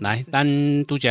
来，咱拄则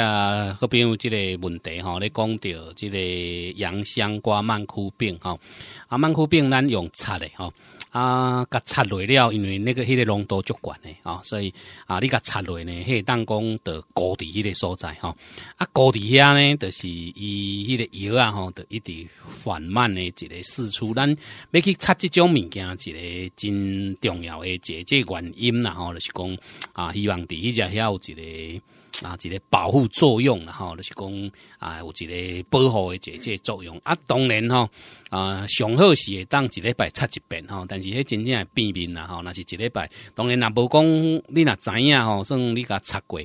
好朋友，即个问题吼，你讲着即个洋香瓜曼枯病吼，啊，曼枯病咱用擦嘞吼。啊，甲插落了，因为那个迄个浓度足悬的啊，所以啊，你甲插落呢，迄个当工的高地迄个所在吼，啊，高地遐呢，就是伊迄个药啊，吼，就一直缓慢的一个释出，咱要去插即种物件，一个真重要的一个原因啦，吼，就是讲啊，希望伫迄只遐有一个。啊，一个保护作用，然吼，就是讲啊，有一个保护的这这作用。啊，当然哈，啊，上好是当一礼拜擦一遍哈，但是迄真正变面啦哈，那是一礼拜。当然，若无讲你若知影吼，算你甲擦过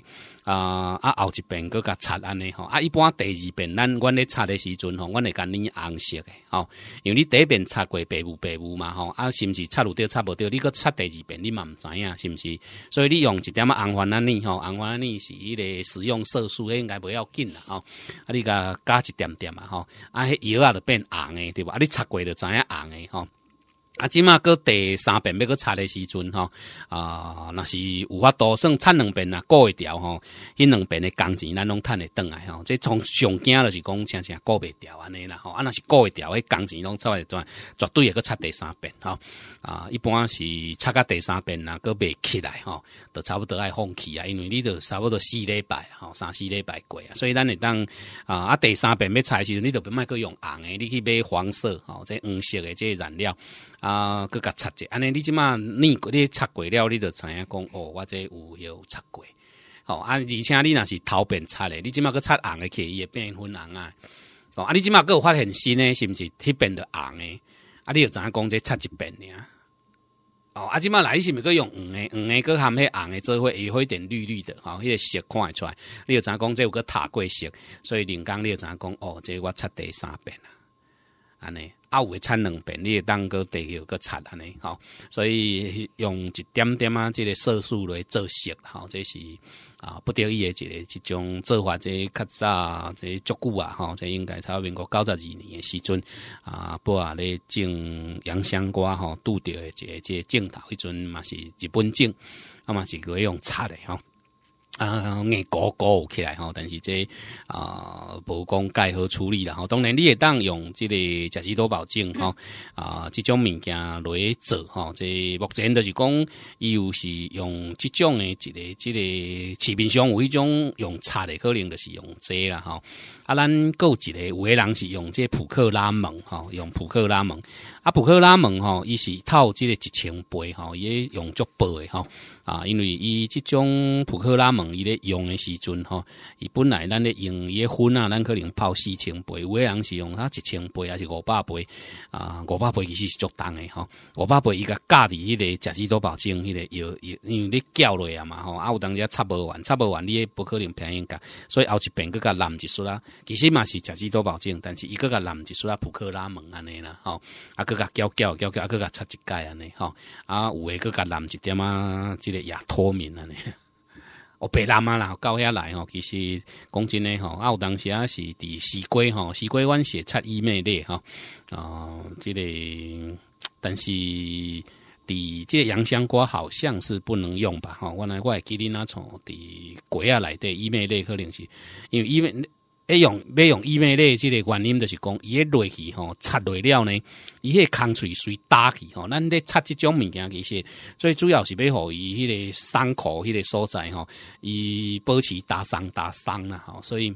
啊啊，后一遍搁甲擦安尼吼啊，一般第二遍咱，阮咧擦的时阵吼，阮会甲你红色的吼，因为你第一遍擦过白雾白雾嘛吼，啊，是毋是擦有掉擦无掉？你搁擦第二遍，你嘛毋知影是毋是？所以你用一点仔红花那尼吼，红花那尼是一个。使用色素应该不要紧啦吼，啊，你甲加一点点嘛吼，啊，迄油啊就变红诶，对吧？啊，你擦过就知影红诶。吼。啊，即嘛过第三遍要过擦的时阵，吼，啊，若是有法多算擦两遍啊，过会牢吼，迄两遍的工钱咱拢趁会倒来吼，这从上惊就是讲，常常过袂牢安尼啦，吼啊，若是过会牢迄工钱拢在转，绝对会过擦第三遍吼，啊，一般是擦到第三遍啊，过袂起来吼，都差不多爱放弃啊，因为你都差不多四礼拜吼，三四礼拜过，啊，所以咱会当啊啊，第三遍要擦时阵，你都不卖过用红的，你去买黄色吼，这黄色的这染料。啊，佮佮擦者，安尼你即马你你擦过了，你就知影讲哦，我这有有擦过，哦啊，而且你若是头遍擦嘞，你即马佮擦红的起会变粉红啊，哦啊你即马佮有发现新诶，是毋是？迄变著红诶，啊，你知影讲？这擦一遍尔。哦，啊即马来是毋是佮用黄的、黄的佮含迄红的，做伙，也会点绿绿的，哦，迄个色看会出来。你知影讲？这有个塔过色，所以林刚你知影讲？哦，这我擦第三遍安尼，有伟产能你诶当个得有个擦安尼，吼，所以用一点点啊，即个色素来做色，吼，这是啊不得已诶一个一种做法，这较早这足久啊，吼，这应该差民国九十二年诶时阵啊，不啊咧种洋香瓜，吼，拄着诶一个这镜头，迄阵嘛是日本种，啊嘛是改用擦诶吼。啊，硬搞搞起来吼，但是这啊，无讲该何处理啦吼。当然你也当用这个加急多保证吼，啊，这种物件来做吼。这目前都是讲，伊有是用这种的一个这个市面上有一种用擦的，可能就是用这啦吼。啊，咱够一个有的人是用这扑克拉蒙吼，用扑克拉蒙啊，扑克拉蒙吼，伊是套这个一千倍吼，也用足杯的哈。啊，因为伊即种扑克拉门，伊咧用诶时阵吼，伊本来咱咧用伊诶粉啊，咱可能泡四千杯，有诶人是用啊一千杯，还是五百杯啊？五百杯其实是足重诶吼，五百杯伊甲价底迄个食值多保证金迄个，药药，因为你叫落啊嘛吼，啊有当啊插无完，插无完，你也不可能平应甲，所以后一边佫甲难一丝啦。其实嘛是食值多保证但是伊佫甲难一丝啦，扑克拉门安尼啦，吼，啊佫个叫叫叫叫佫甲插一届安尼吼，啊有诶佫甲难一点啊，即个。也脱敏民呢尼。哦，白南啊啦，到遐来吼，其实讲真诶吼，啊，有当时啊是伫西瓜吼，西龟湾写七伊妹咧吼，哦，即、這个，但是伫即个洋香瓜好像是不能用吧吼，原来我会记得那从伫鬼啊内底伊妹咧可能是因为伊妹。哎，用，哎用要用伊妹咧？即个原因就是讲，伊一落去吼，擦落了呢，伊迄空水水打去吼，咱咧擦即种物件其实，最主要是要互伊迄个伤口迄个所在吼，伊保持打伤打伤啦吼，所以。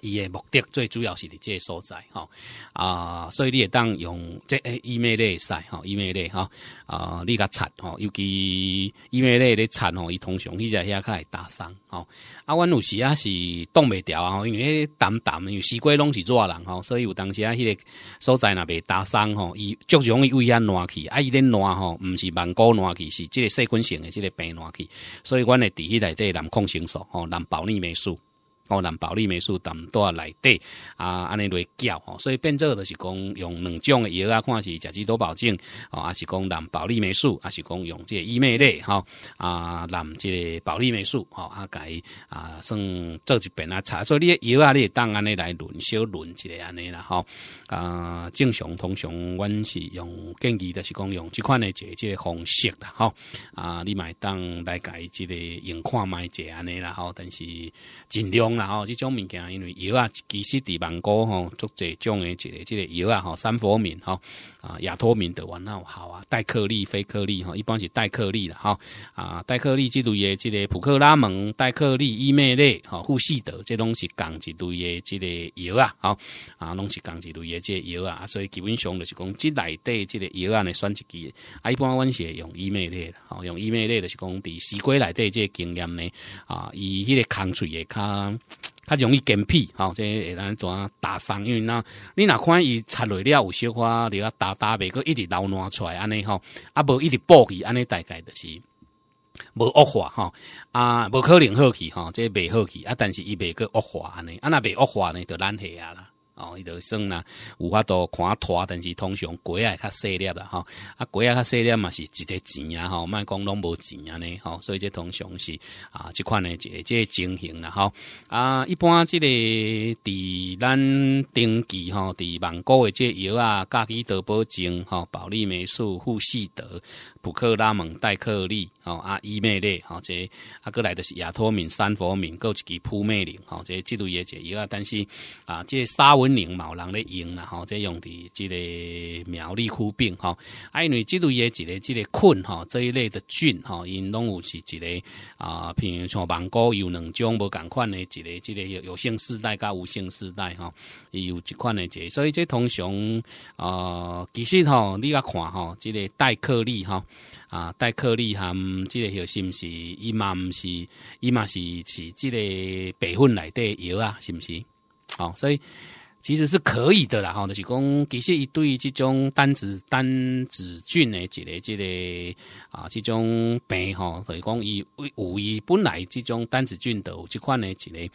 伊诶目的最主要是伫即个所在吼，啊，所以你会当用即个伊咩类使吼，伊咩类吼啊，你甲擦吼，尤其伊 i 类咧擦吼，伊通常伊在遐会打伤吼。啊，阮有时啊是挡袂牢啊，因为淡淡因为西瓜拢是热人吼，所以有当时啊迄个所在若袂打伤吼，伊足容易胃遐烂去啊，伊咧烂吼，毋是芒果烂去，是即个细菌性诶，即个病烂去，所以阮会伫迄内底南控生素吼，南保利霉素。哦，蓝保利霉素等多来底啊，安尼来叫吼，所以变做就是讲用两种的药啊，看是食几多保证吼，啊是讲蓝宝丽霉素，啊是讲用这伊麦类吼啊，蓝这保利霉素吼啊改啊，算做一遍啊查以你药啊你当安尼来轮小轮一下安尼啦吼啊，正常通常阮是用建议的是讲用这款的这这方式啦吼啊，你买当来改即个用看买这安尼啦吼，但是尽量。然后即种物件，因为药啊，其实伫板膏吼，足侪种诶，一个即个药啊，吼三佛面吼啊，亚托敏的那好啊，带克丽，非克利吼，一般是带克利啦吼啊，带克利即类诶，即个普克拉蒙带克利、伊美类吼，护士的这拢是共一类的即个药啊，吼啊，拢是共一类的即个药啊，所以基本上就是讲，即内底即个药啊，呢，选一支啊，一般阮是会用伊麦类，吼，用伊美类就是讲伫西瓜内底即个经验呢啊，伊迄个抗水也抗。较容易变屁，吼，这会安怎打伤，因为那，你若看伊擦落了有小花，对啊，打打袂过，一直流脓出，来安尼吼，啊，无一直暴去安尼大概就是无恶化，吼啊，无可能好去吼，这袂好去啊，但是伊袂粿恶化，安尼，啊，若袂恶化呢，就咱下啦。哦，伊就算啦，有法度看拖，但是通常贵啊较细粒啦吼啊鸡啊较细粒嘛是一个钱啊吼，卖讲拢无钱安尼吼，所以这通常是啊即款个即即情形啦吼啊一般即个伫咱登记吼伫网购诶，即药啊，家己多保证吼，保利霉素、富士德。普克拉蒙、戴克利、哦啊伊妹类哦这阿过来的是亚托敏、三佛敏，有一支扑灭灵、哦这制度也解伊个但是啊，这沙文灵、嘛，有人的用啦，吼这用的即个苗栗枯病，哈，因为制度也一个即个菌，哈这一类的菌，哈因拢有是一个啊，譬如像芒果有两种无共款的，一个即个有有性世代加无性世代，哈，伊有一款的这，所以这通常呃其实吼你啊看吼，即个戴克利哈。啊，戴克利含即个药是毋是？伊嘛，毋是，伊嘛是是，即个白粉内底药啊，是毋是？好，所以。其实是可以的啦，吼，就是讲其实伊对这种单子单子菌的这个、这个啊，这种病，吼，所以讲伊有伊本来这种单子菌都这款的这个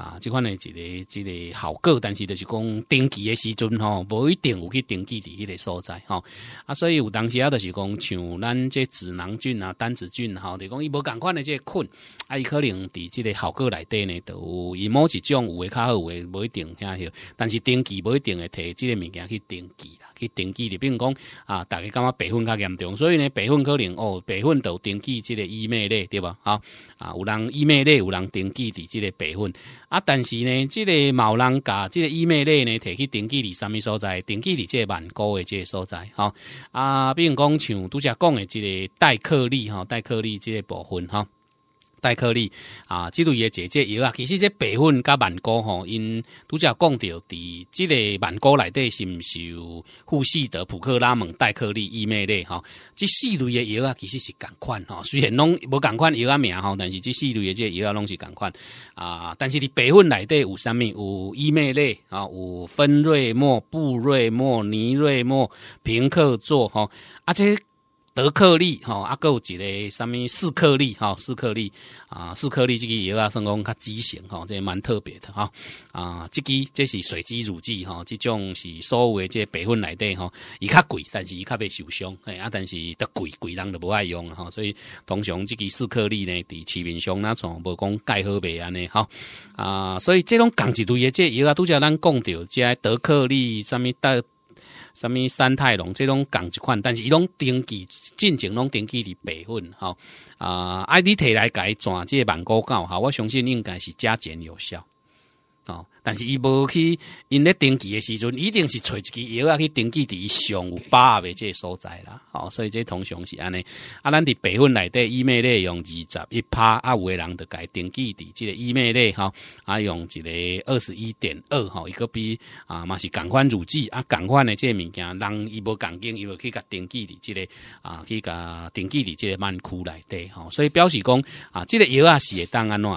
啊，这款的这个、这个效果，但是就是讲登记的时阵，吼，无一定有去登记的迄个所在，吼，啊，所以有当时啊，就是讲像咱这子囊菌啊、单子菌，吼，就讲伊无共款的这菌，啊，伊可能伫这个效果来底呢，都以某一种有诶较好，诶不一定吓，但是。登记无一定，会体即个物件去登记啦，去登记的，并讲啊，大家感觉白粉较严重，所以呢，白粉可能哦，白粉都登记即个疫苗类，对吧？好啊，有人疫苗类，有人登记伫即个白粉，啊，但是呢，这个某人甲即个疫苗类呢，提起登记伫什物所在？登记伫的这蛮高即个所在，吼啊，并讲像拄则讲的即个代克力，哈，代克力即个部分，哈。代克利啊，这类药姐姐药啊，其实这白粉加万高吼，因都叫讲到，伫这个万高内底是毋是有富士德、普克拉蒙、代克利、伊美类吼，这四类药啊，其实是同款吼，虽然拢无同款药啊名吼，但是这四类的这药啊，拢是同款啊。但是你白粉内底有啥物？有伊美类啊，有芬瑞莫、布瑞莫、尼瑞莫、平克唑吼啊，且。德克利吼，啊，有一个啥物？四克利吼，四克利啊，四克利，这个也啊算讲较畸形吼，这蛮特别的哈啊。这支这是随机乳剂吼，这种是所谓的这白分来底吼，伊较贵，但是伊较袂受伤哎啊，但是得贵贵人就不爱用吼，所以通常这支四克利呢，伫市面上那从无讲介好白安尼吼，啊，所以这种港一类的这药啊，都叫咱讲着，即德克利什物带。什么三泰龙这种共一款，但是伊拢登记进前拢登记伫培训吼啊！啊，你摕来改转这广告狗吼，我相信应该是加减有效。哦，但是伊无去，因咧登记诶时阵，一定是找一支药啊去登记伊上有诶即个所在啦。哦，所以即个通常是安尼。啊，咱伫备份内底伊妹咧用二十一趴啊，有诶人就改登记伫即个伊苗咧哈啊，用一个二十一点二吼，伊个比啊嘛是共款乳剂啊，共款诶即个物件人伊无共赶伊又去甲登记伫即个啊去甲登记伫即个曼区内底哈，所以表示讲啊，即个药啊是会当安怎？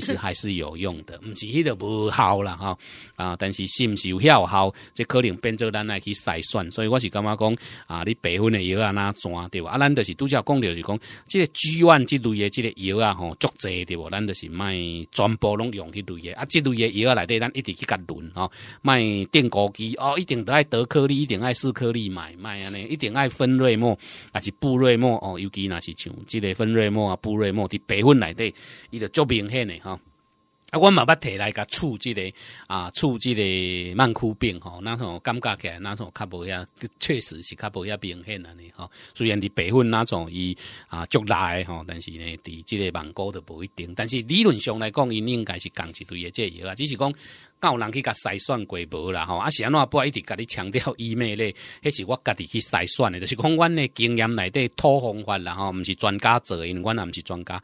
其实还是有用的，唔是迄个无效啦，吼啊！但是是毋是有效效，即可能变做咱来去筛选，所以我是感觉讲啊，你白粉的药啊，怎山对吧？啊，咱就是拄则讲掉就讲，即菊万这类的即个药啊，吼，足济对无，咱就是卖全部拢用迄类的啊，即类的药内底，咱一定去甲轮吼，卖定高机哦，一定得爱得颗粒，一定爱四颗粒卖卖安尼，一定爱分瑞莫，还是布瑞莫哦，尤其若是像即个分瑞莫啊，布瑞莫，伫白粉内底，伊就足明显的。啊，我嘛捌摕来甲厝即个啊，厝即个慢哭病吼，那种感觉起来，那种较无遐，确实是较无遐明显安尼吼。虽然伫白粉那种伊啊足来吼，但是呢，伫即个芒果都无一定。但是理论上来讲，因应该是共一堆的这药啊，只是讲有人去甲筛选过无啦吼。啊，是安怎不一直甲你强调医美咧，迄是我家己去筛选的，就是讲阮诶经验内底土方法啦吼，毋是专家做因，阮也毋是专家。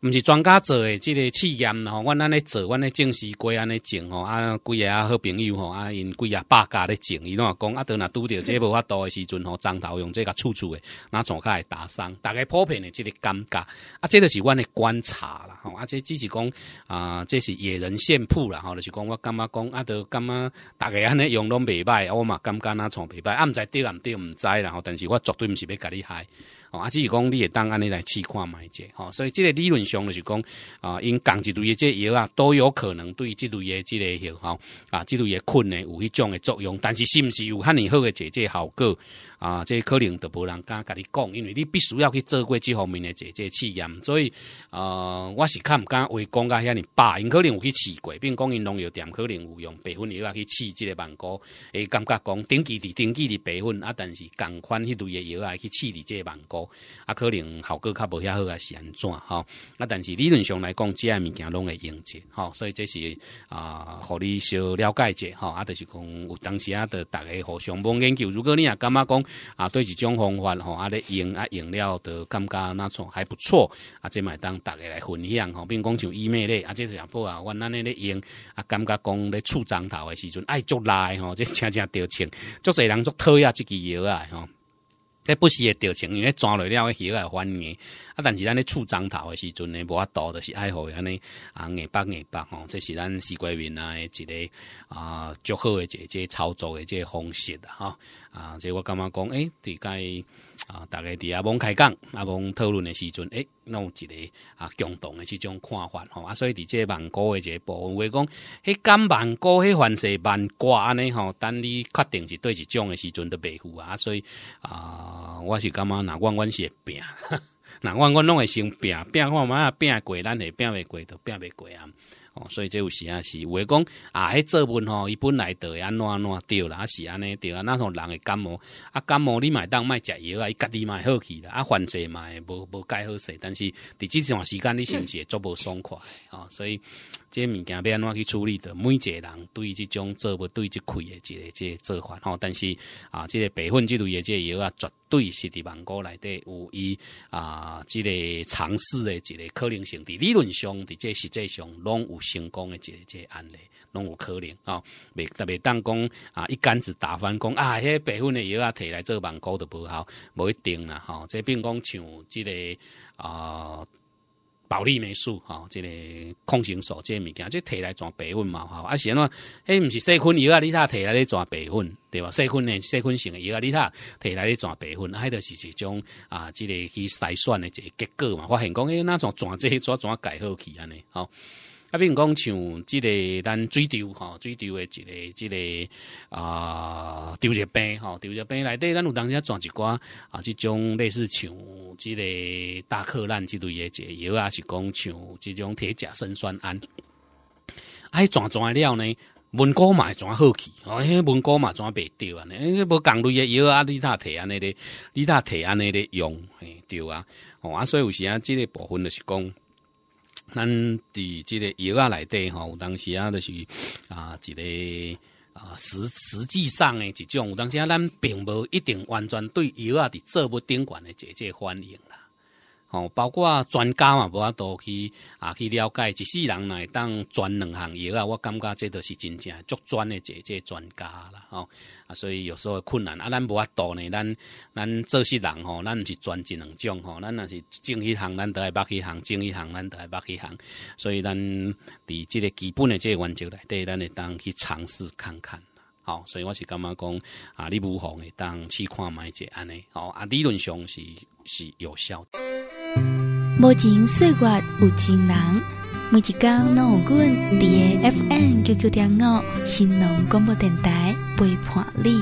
毋是专家做诶，即个试验吼，阮安尼做，阮咧正式过安尼种吼，啊，几个啊好朋友吼，啊因几啊百家咧种，伊拢话讲啊，德若拄着这无法度诶时阵吼，张头用这个处处诶创床会打伤，大概普遍诶即个尴尬，啊，即个是阮诶观察啦吼，啊即只是讲啊，即是野人献曝啦吼，就是讲我感觉讲啊，都感觉大家安尼用拢袂歹，啊我嘛感觉若创袂歹，啊，毋知对毋对毋知然后，但是我绝对毋是要甲你害，吼，啊只是讲你会当安尼来试看卖者吼，所以即个理论。上就是讲啊，因港一类的这药啊，都有可能对这类的这个药吼啊，这类的菌呢，有一种的作用，但是是不是有汉以好的解姐效果？啊，这可能都无人敢甲你讲，因为你必须要去做过这方面的这这试验，所以，呃，我是看唔敢话讲到遐尼大，因可能有去试过，并讲因农药店可能有用白粉药啊去试这个芒果，会感觉讲顶级的、顶级的白粉啊，但是同款迄类的药啊去试你这个芒果，啊，可能效果较无遐好，还是安怎吼。啊，但是理论上来讲，这样物件拢会用着吼，所以这是啊，互你小了解一吼，啊，就是讲有当时啊，的大家互相帮研究，如果你也感觉讲？啊，对一种方法吼，啊咧用啊，用了就感觉那种还不错，啊，即买单大家来分享吼，并讲像医咩咧，啊，即两部啊，我那咧咧用，啊，感觉讲咧厝长头的时阵，爱足赖吼，即常常着穿，足侪人足讨厌即支药啊吼。这不是会掉钱，因为抓来了起来还你。啊，但是咱咧出枕头的时阵呢，无啊多，就是爱好安尼啊，硬掰硬掰吼。这是咱习惯面啊的一个啊，较好的一个操作的这个方式哈啊。所以我感觉讲诶，对个。啊，大概伫阿罔开讲、阿罔讨论的时阵，诶、拢有一个啊共同的这种看法吼，啊，所以伫即万个的这部分会讲，迄干万个、迄万是万个安尼吼，等你确定是对一种的时阵都袂赴啊，所以啊，我是感觉若阮阮是会拼，若阮阮拢会先拼，拼看嘛拼过，咱会拼袂过，就拼袂过啊。所以，这有时啊是为讲啊，迄作文吼，伊本来会安怎安怎着啦，是安尼着啊。那种人会感冒，啊感冒你买当卖食药啊，伊家己买好起啦。啊患者买无无解好势，但是伫即段时间你是会足无爽快吼，所以。这物件安怎去处理的，每一个人对这种做不对、一亏的这这做法吼，但是啊，这些培分这类的药啊，绝对是伫网购内底有伊啊，这个尝试的这个可能性伫理论上的，这实际上拢有成功的这这案例，拢有可能哦。未未当讲啊，一竿子打翻讲啊，迄培分的药啊，摕来做网购都无效，不一定啦吼。即并讲像这个啊。保利霉素，吼，即个抗生素即个物件，即摕来做备份嘛，吼，啊，是安怎？迄毋是细菌，药啊，你他摕来咧做备份，对吧？细菌呢，细菌性药啊，你他摕来咧白备份，迄著是一种啊，即个去筛选的一个结果嘛。发现讲，哎，那种转这转转改好起安呢，吼。啊，比如讲像这个咱水痘吼，水痘的这个这个啊，牛叶病吼，牛叶病内底咱有当时啊转一挂啊，这种类似像这个大克烂这类个药啊，是讲像这种铁甲生酸胺。哎，转转了呢，蚊哥嘛转好去，哦，蚊哥嘛转白掉啊呢，无共类诶药啊，你大摕啊尼咧，你大摕啊尼咧用，嘿，对啊，哦啊，所以有时啊，这个部分就是讲。咱伫即个药啊内底吼，有当时啊，就是啊，一个啊，实实际上诶一种，有当时啊，咱并无一定完全对药啊伫这部定管诶，直接欢迎啦。包括专家嘛，无法度去啊去了解，一世人来当转两行业啊，我感觉这都是真正足转的这这专家啦，吼啊，所以有时候困难啊，咱无法度呢，咱咱做事人吼，咱毋是专一两种吼，咱若是正一行，咱都捌八行；正一行，咱都捌八行。所以咱伫即个基本的这个原则内，底，咱会当去尝试看看。好，所以我是感觉讲啊，你不妨会当试看卖者安尼，哦啊，理论上是是有效。无情岁月有情人，每一天拢有阮在。F N 九九点五，新浪广播电台陪伴你。